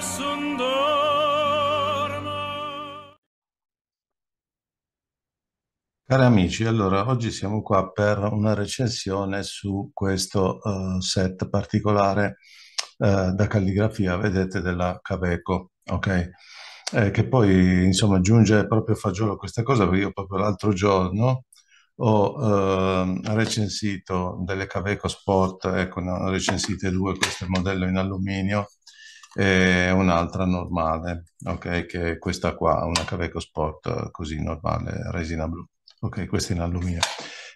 nessun dorma. Cari amici, allora oggi siamo qua per una recensione su questo uh, set particolare uh, da calligrafia, vedete, della Caveco, ok? Eh, che poi insomma giunge proprio a fagiolo questa cosa perché io proprio l'altro giorno ho eh, recensito delle Caveco Sport, ecco, ne ho recensite due, questo è il modello in alluminio e un'altra normale, ok, che è questa qua, una Caveco Sport eh, così normale, resina blu, ok, questa in alluminio.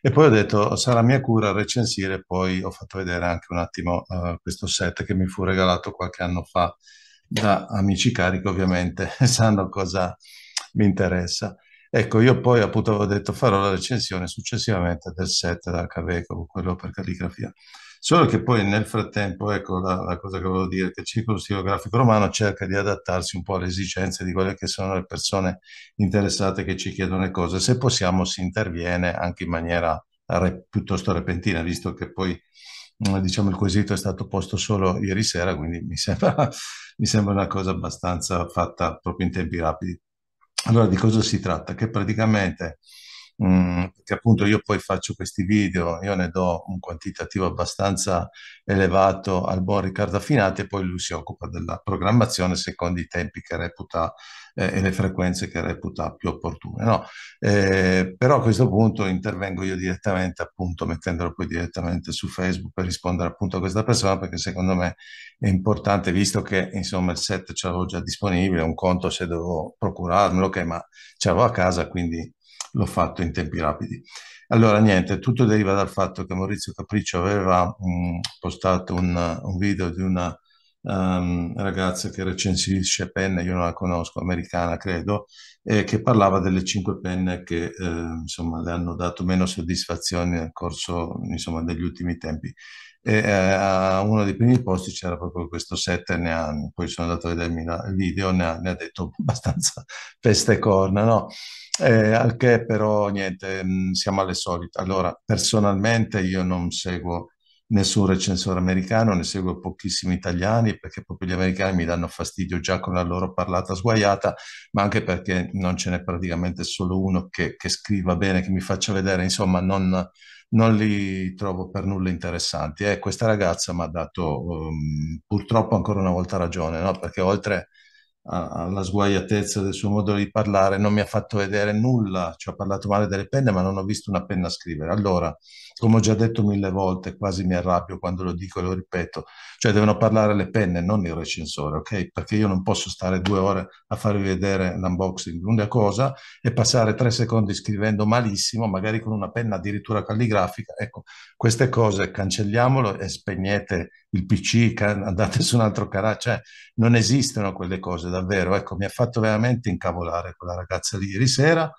E poi ho detto, sarà mia cura recensire, poi ho fatto vedere anche un attimo uh, questo set che mi fu regalato qualche anno fa da amici carichi, ovviamente, sanno cosa mi interessa. Ecco, io poi appunto avevo detto farò la recensione successivamente del set da Caveco, quello per calligrafia. Solo che poi nel frattempo, ecco la, la cosa che volevo dire, che il ciclo stilografico romano cerca di adattarsi un po' alle esigenze di quelle che sono le persone interessate che ci chiedono le cose. Se possiamo si interviene anche in maniera re, piuttosto repentina, visto che poi mm, diciamo, il quesito è stato posto solo ieri sera, quindi mi sembra, mi sembra una cosa abbastanza fatta proprio in tempi rapidi. Allora, di cosa si tratta? Che praticamente Mm, perché appunto io poi faccio questi video, io ne do un quantitativo abbastanza elevato al buon Riccardo Affinati e poi lui si occupa della programmazione secondo i tempi che reputa eh, e le frequenze che reputa più opportune. No? Eh, però a questo punto intervengo io direttamente, appunto mettendolo poi direttamente su Facebook per rispondere appunto a questa persona perché secondo me è importante visto che insomma il set ce l'avevo già disponibile, un conto se devo procurarmelo, ok, ma ce l'avevo a casa quindi l'ho fatto in tempi rapidi. Allora, niente, tutto deriva dal fatto che Maurizio Capriccio aveva mh, mm, postato un, un, video di una um, ragazza che recensisce penne, io non la conosco, americana credo, eh, che parlava delle cinque penne che eh, insomma, le hanno dato meno soddisfazioni nel corso insomma, degli ultimi tempi e eh, a uno dei primi posti c'era proprio questo set e ne ha, poi sono andato a vedermi il video, ne ha, ne ha detto abbastanza peste corna, no? Eh, al che però niente, mm, siamo alle solite. Allora, personalmente io non seguo nessun recensore americano, ne seguo pochissimi italiani perché proprio gli americani mi danno fastidio già con la loro parlata sguaiata, ma anche perché non ce n'è praticamente solo uno che, che scriva bene, che mi faccia vedere, insomma, non non li trovo per nulla interessanti. E eh, questa ragazza mi ha dato um, purtroppo ancora una volta ragione, no? perché oltre alla sguaiatezza del suo modo di parlare, non mi ha fatto vedere nulla, ci ha parlato male delle penne, ma non ho visto una penna scrivere. Allora, come ho già detto mille volte, quasi mi arrabbio quando lo dico e lo ripeto, cioè devono parlare le penne, non il recensore, ok? Perché io non posso stare due ore a farvi vedere l'unboxing, l'unica cosa, e passare tre secondi scrivendo malissimo, magari con una penna addirittura calligrafica. Ecco, queste cose cancelliamolo e spegnete il PC, andate su un altro canale, cioè non esistono quelle cose davvero. Ecco, mi ha fatto veramente incavolare quella ragazza lì ieri sera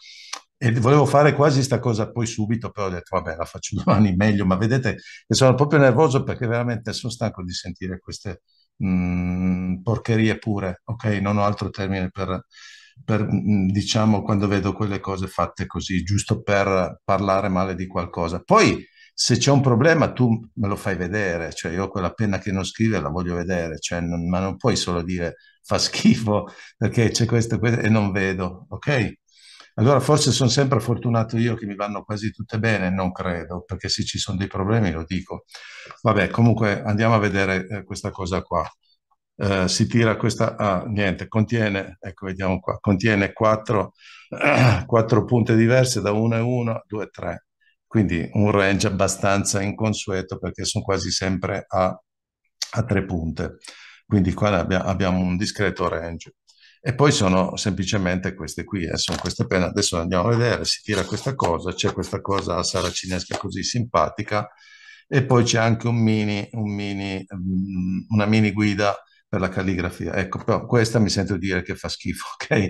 e volevo fare quasi questa cosa poi subito, però ho detto vabbè la faccio domani meglio, ma vedete che sono proprio nervoso perché veramente sono stanco di sentire queste mh, mm, porcherie pure, ok? Non ho altro termine per, per, mm, diciamo quando vedo quelle cose fatte così, giusto per parlare male di qualcosa. Poi se c'è un problema tu me lo fai vedere, cioè io quella penna che non scrive la voglio vedere, cioè non, ma non puoi solo dire fa schifo perché c'è questo, questo e non vedo, ok? Allora forse sono sempre fortunato io che mi vanno quasi tutte bene, non credo, perché se ci sono dei problemi lo dico. Vabbè, comunque andiamo a vedere eh, questa cosa qua. Eh, si tira questa, ah, niente, contiene, ecco vediamo qua, contiene quattro, quattro punte diverse da 1 e 1, 2 e 3. Quindi un range abbastanza inconsueto perché sono quasi sempre a, a tre punte. Quindi qua abbia, abbiamo un discreto range. E poi sono semplicemente queste qui, eh, sono queste penne. Adesso andiamo a vedere, si tira questa cosa, c'è questa cosa saracinesca così simpatica e poi c'è anche un mini, un mini, mm, una mini guida per la calligrafia. Ecco, però questa mi sento dire che fa schifo, ok?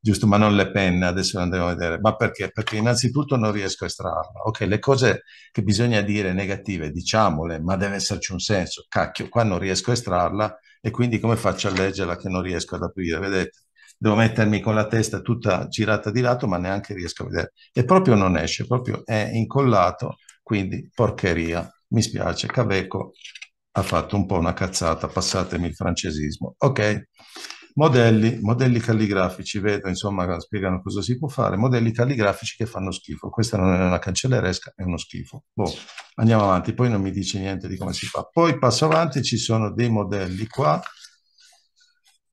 Giusto, ma non le penne, adesso le andremo a vedere. Ma perché? Perché innanzitutto non riesco a estrarla. Ok, le cose che bisogna dire negative, diciamole, ma deve esserci un senso. Cacchio, qua non riesco a estrarla e quindi come faccio a leggerla che non riesco ad aprire? Vedete? Devo mettermi con la testa tutta girata di lato, ma neanche riesco a vedere. E proprio non esce, proprio è incollato, quindi porcheria. Mi spiace, Caveco ha fatto un po' una cazzata, passatemi il francesismo. Ok, modelli, modelli calligrafici, vedo, insomma, spiegano cosa si può fare, modelli calligrafici che fanno schifo. Questa non è una cancelleresca, è uno schifo. Boh, andiamo avanti, poi non mi dice niente di come si fa. Poi passo avanti, ci sono dei modelli qua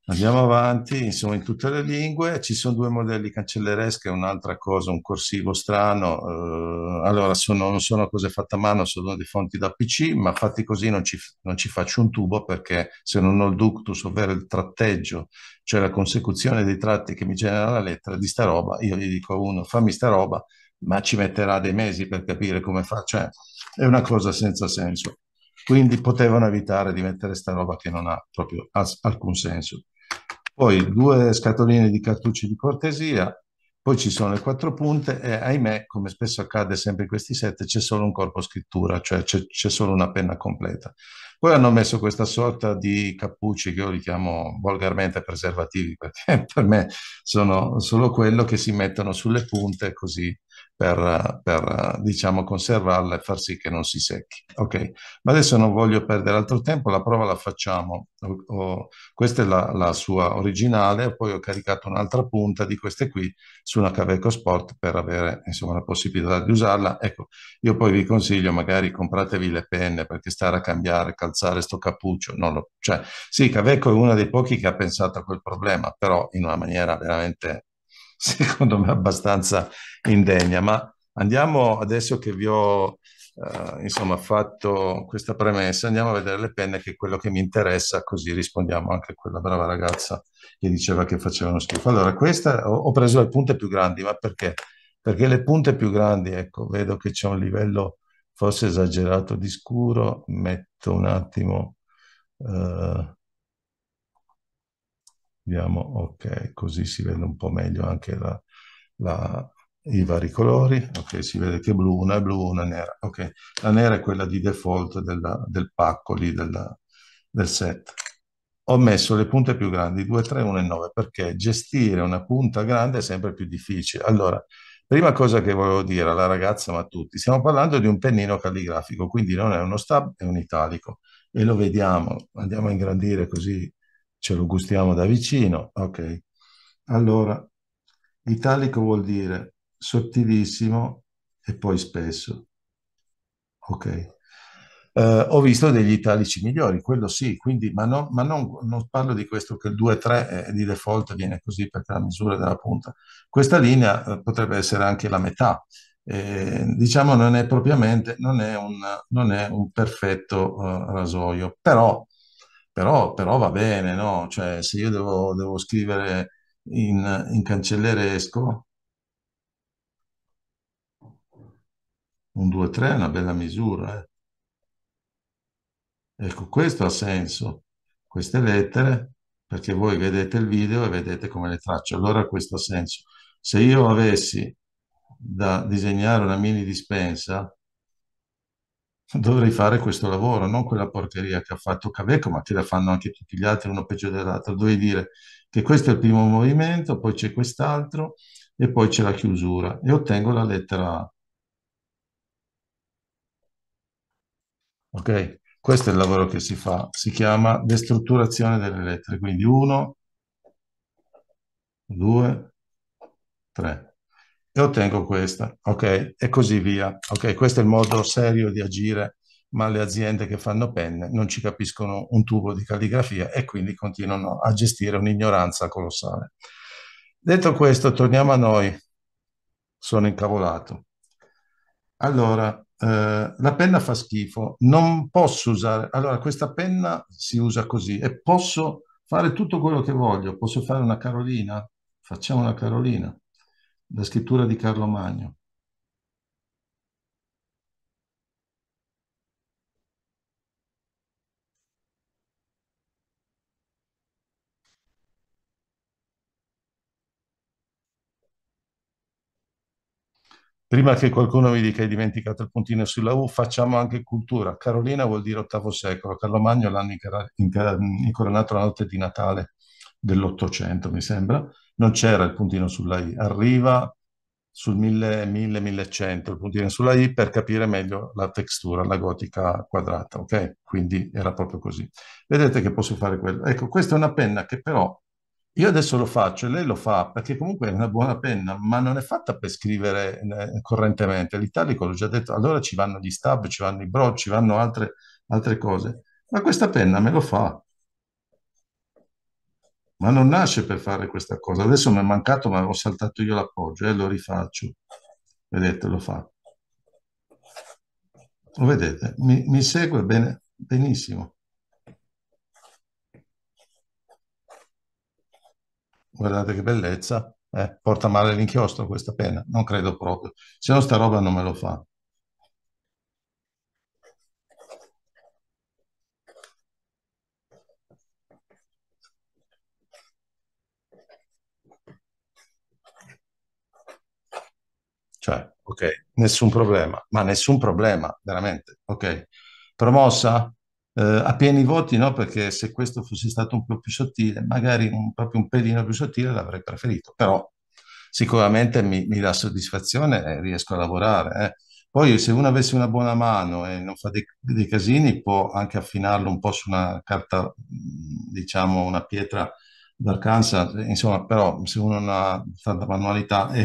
Andiamo avanti, insomma, in tutte le lingue. Ci sono due modelli cancellereschi, un'altra cosa, un corsivo strano. Eh, allora, sono, non sono cose fatte a mano, sono di fonti da PC, ma fatti così non ci, non ci faccio un tubo perché se non ho il ductus, ovvero il tratteggio, cioè la consecuzione dei tratti che mi genera la lettera di sta roba, io gli dico a uno, fammi sta roba, ma ci metterà dei mesi per capire come fa. Cioè, è una cosa senza senso. Quindi potevano evitare di mettere sta roba che non ha proprio alcun senso. Poi due scatoline di cartucci di cortesia, poi ci sono le quattro punte e ahimè, come spesso accade sempre in questi set, c'è solo un corpo scrittura, cioè c'è, c'è solo una penna completa. Poi hanno messo questa sorta di cappucci che io li chiamo volgarmente preservativi, perché per me sono solo quello che si mettono sulle punte così per, per diciamo, conservarla e far sì che non si secchi. Ok, ma adesso non voglio perdere altro tempo, la prova la facciamo. Ho, ho, questa è la, la, sua originale, poi ho caricato un'altra punta di queste qui su una Caveco Sport per avere insomma, la possibilità di usarla. Ecco, io poi vi consiglio magari compratevi le penne perché stare a cambiare, calzare sto cappuccio, non lo... Cioè, sì, Caveco è uno dei pochi che ha pensato a quel problema, però in una maniera veramente secondo me abbastanza indegna, ma andiamo adesso che vi ho eh, insomma, fatto questa premessa, andiamo a vedere le penne che è quello che mi interessa, così rispondiamo anche a quella brava ragazza che diceva che facevano schifo. Allora, questa ho, ho preso le punte più grandi, ma perché? Perché le punte più grandi, ecco, vedo che c'è un livello forse esagerato di scuro, metto un attimo... Eh, Vediamo, ok, così si vede un po' meglio anche la, la, i vari colori. Ok, si vede che blu, una è blu, una è nera. Ok, la nera è quella di default della, del pacco lì, della, del set. Ho messo le punte più grandi, 2, 3, 1 e 9, perché gestire una punta grande è sempre più difficile. Allora, prima cosa che volevo dire alla ragazza, ma a tutti, stiamo parlando di un pennino calligrafico, quindi non è uno stab, è un italico. E lo vediamo, andiamo a ingrandire così ce lo gustiamo da vicino. Ok. Allora, italico vuol dire sottilissimo e poi spesso. Ok. Uh, ho visto degli italici migliori, quello sì, quindi, ma, no, ma non, non, parlo di questo che il 2-3 eh, di default viene così perché la misura della punta. Questa linea eh, potrebbe essere anche la metà. Eh, diciamo non è propriamente, non è un, non è un perfetto uh, rasoio, però però, però va bene, no? Cioè, se io devo, devo scrivere in, in cancelleresco, un 2-3 è una bella misura, eh. Ecco, questo ha senso, queste lettere, perché voi vedete il video e vedete come le traccio. Allora questo ha senso. Se io avessi da disegnare una mini dispensa, dovrei fare questo lavoro, non quella porcheria che ha fatto Caveco, ma che la fanno anche tutti gli altri, uno peggio dell'altro. Dovrei dire che questo è il primo movimento, poi c'è quest'altro e poi c'è la chiusura e ottengo la lettera A. Ok, questo è il lavoro che si fa, si chiama destrutturazione delle lettere, quindi 1, 2, 3 e ottengo questa, ok? E così via, ok? Questo è il modo serio di agire, ma le aziende che fanno penne non ci capiscono un tubo di calligrafia e quindi continuano a gestire un'ignoranza colossale. Detto questo, torniamo a noi. Sono incavolato. Allora, Uh, la penna fa schifo, non posso usare, allora questa penna si usa così e posso fare tutto quello che voglio, posso fare una carolina, facciamo una carolina, la scrittura di Carlo Magno. Prima che qualcuno mi dica hai dimenticato il puntino sulla U, facciamo anche cultura. Carolina vuol dire ottavo secolo, Carlo Magno l'hanno incoronato la notte di Natale dell'Ottocento, mi sembra, non c'era il puntino sulla I, arriva sul 1000-1100 il puntino sulla I per capire meglio la textura, la gotica quadrata, ok? Quindi era proprio così. Vedete che posso fare quello. Ecco, questa è una penna che però io adesso lo faccio e lei lo fa perché comunque è una buona penna, ma non è fatta per scrivere eh, correntemente. L'italico l'ho già detto, allora ci vanno gli stab, ci vanno i broad, ci vanno altre, altre cose. Ma questa penna me lo fa ma non nasce per fare questa cosa. Adesso mi è mancato, ma ho saltato io l'appoggio e eh, lo rifaccio. Vedete, lo fa. Lo vedete, mi, mi segue bene, benissimo. Guardate che bellezza. Eh, porta male l'inchiostro questa penna, non credo proprio, se no sta roba non me lo fa. Cioè, ok, nessun problema, ma nessun problema, veramente, ok. Promossa? Eh, a pieni voti no, perché se questo fosse stato un po' più sottile, magari un, proprio un pelino più sottile l'avrei preferito, però sicuramente mi, mi dà soddisfazione e riesco a lavorare. Eh. Poi se uno avesse una buona mano e non fa dei, dei, casini può anche affinarlo un po' su una carta, diciamo una pietra d'Arkansas, insomma, però se uno non ha tanta manualità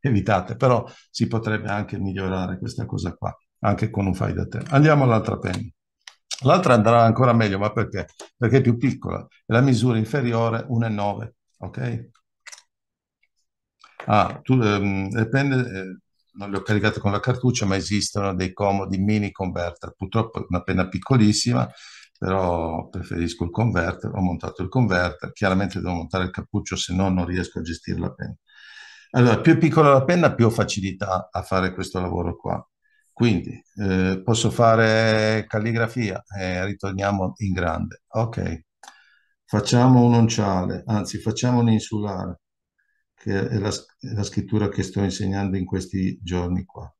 evitate, però si potrebbe anche migliorare questa cosa qua, anche con un fai da te. Andiamo all'altra penna. L'altra andrà ancora meglio, ma perché? Perché è più piccola, la misura inferiore 1,9, ok? Ah, tu, ehm, dipende, eh, non le ho caricate con la cartuccia, ma esistono dei comodi mini converter, purtroppo è una penna piccolissima, però preferisco il converter, ho montato il converter, chiaramente devo montare il cappuccio se no non riesco a gestire la penna. Allora, più è piccola la penna, più ho facilità a fare questo lavoro qua. Quindi eh, posso fare calligrafia, eh, ritorniamo in grande. Ok, facciamo un onciale, anzi facciamo un insulare, che è la, è la scrittura che sto insegnando in questi giorni qua.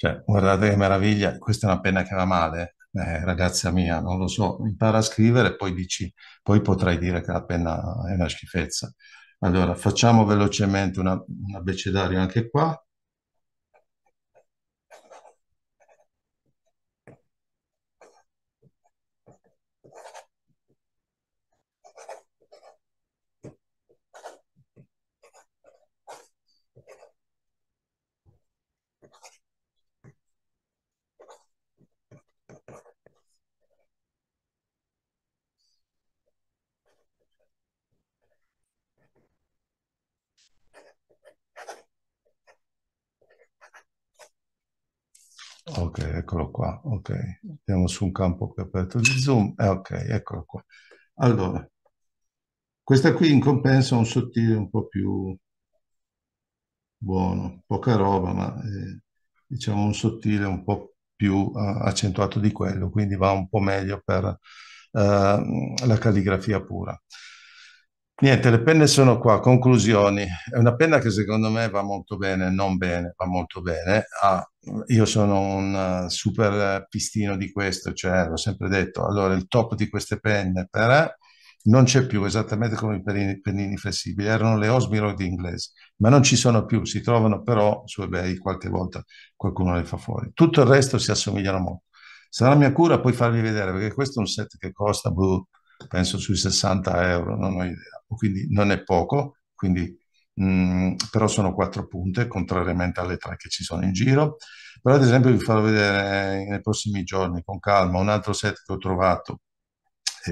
Cioè, guardate che meraviglia, questa è una penna che va male, eh, ragazza mia, non lo so, impara a scrivere e poi dici, poi potrai dire che la penna è una schifezza. Allora, facciamo velocemente un abbecedario anche qua. ok, eccolo qua, ok. Andiamo su un campo più aperto di zoom, eh, ok, eccolo qua. Allora, questa qui in compenso è un sottile un po' più buono, poca roba, ma eh, diciamo un sottile un po' più eh, accentuato di quello, quindi va un po' meglio per eh, la calligrafia pura. Niente, le penne sono qua, conclusioni. È una penna che secondo me va molto bene, non bene, va molto bene. Ah, io sono un eh, super pistino di questo, cioè l'ho sempre detto. Allora, il top di queste penne per, non c'è più, esattamente come i pennini, pennini flessibili, erano le Osmiroid inglesi, ma non ci sono più, si trovano però su eBay qualche volta qualcuno le fa fuori. Tutto il resto si assomigliano molto. Sarà mia cura poi farvi vedere, perché questo è un set che costa... Boh, penso sui 60 euro, non ho idea. Quindi non è poco, quindi, mh, mm, però sono quattro punte, contrariamente alle tre che ci sono in giro. Però ad esempio vi farò vedere nei prossimi giorni con calma un altro set che ho trovato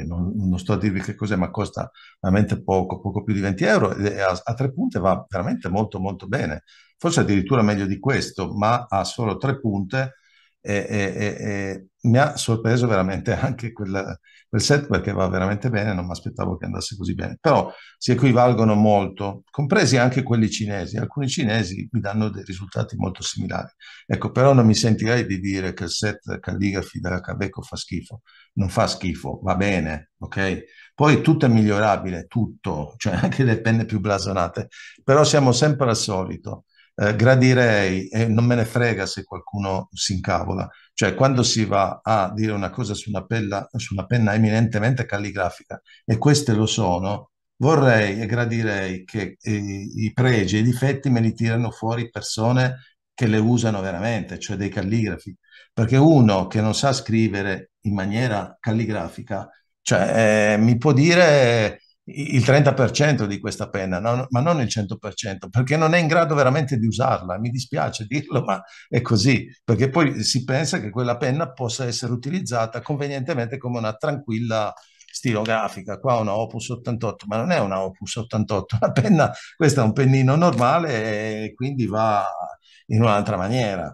non, non, sto a dirvi che cos'è, ma costa veramente poco, poco più di 20 euro, e a, a, tre punte va veramente molto molto bene, forse addirittura meglio di questo, ma ha solo tre punte e, e, e, e mi ha sorpreso veramente anche quella, quel set perché va veramente bene, non mi aspettavo che andasse così bene, però si equivalgono molto, compresi anche quelli cinesi, alcuni cinesi mi danno dei risultati molto similari. Ecco, però non mi sentirei di dire che il set calligrafi della Cabeco fa schifo, non fa schifo, va bene, ok? Poi tutto è migliorabile, tutto, cioè anche le penne più blasonate, però siamo sempre al solito eh, gradirei, e non me ne frega se qualcuno si incavola, cioè quando si va a dire una cosa su una, pella, su una penna eminentemente calligrafica, e queste lo sono, vorrei e gradirei che eh, i pregi e i difetti me li tirano fuori persone che le usano veramente, cioè dei calligrafi, perché uno che non sa scrivere in maniera calligrafica, cioè eh, mi può dire il 30% di questa penna, no? ma non il 100%, perché non è in grado veramente di usarla. Mi dispiace dirlo, ma è così, perché poi si pensa che quella penna possa essere utilizzata convenientemente come una tranquilla stilografica, qua una Opus 88, ma non è una Opus 88, la penna, questo è un pennino normale e quindi va in un'altra maniera.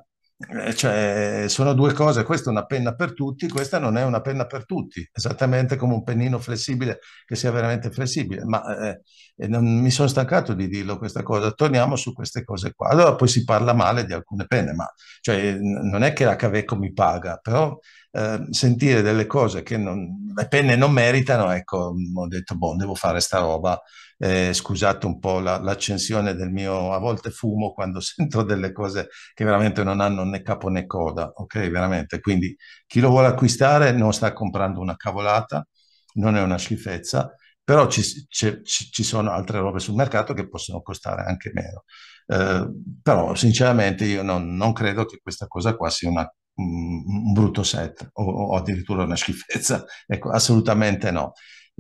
Eh, cioè, sono due cose, questa è una penna per tutti, questa non è una penna per tutti, esattamente come un pennino flessibile che sia veramente flessibile, ma eh, non, mi sono stancato di dirlo questa cosa, torniamo su queste cose qua. Allora poi si parla male di alcune penne, ma cioè, non è che la Caveco mi paga, però eh, sentire delle cose che non, le penne non meritano, ecco, ho detto, boh, devo fare sta roba eh, scusate un po' la, l'accensione del mio, a volte fumo quando sento delle cose che veramente non hanno né capo né coda, ok? Veramente, quindi chi lo vuole acquistare non sta comprando una cavolata, non è una schifezza, però ci, ci, ci sono altre robe sul mercato che possono costare anche meno. Eh, però sinceramente io non, non credo che questa cosa qua sia una un brutto set o, o, addirittura una schifezza. Ecco, assolutamente no.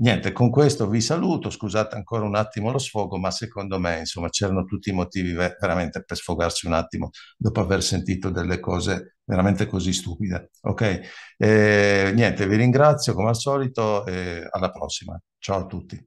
Niente, con questo vi saluto, scusate ancora un attimo lo sfogo, ma secondo me insomma c'erano tutti i motivi ver- veramente per sfogarsi un attimo dopo aver sentito delle cose veramente così stupide. Ok? Eh, niente, vi ringrazio come al solito e alla prossima. Ciao a tutti.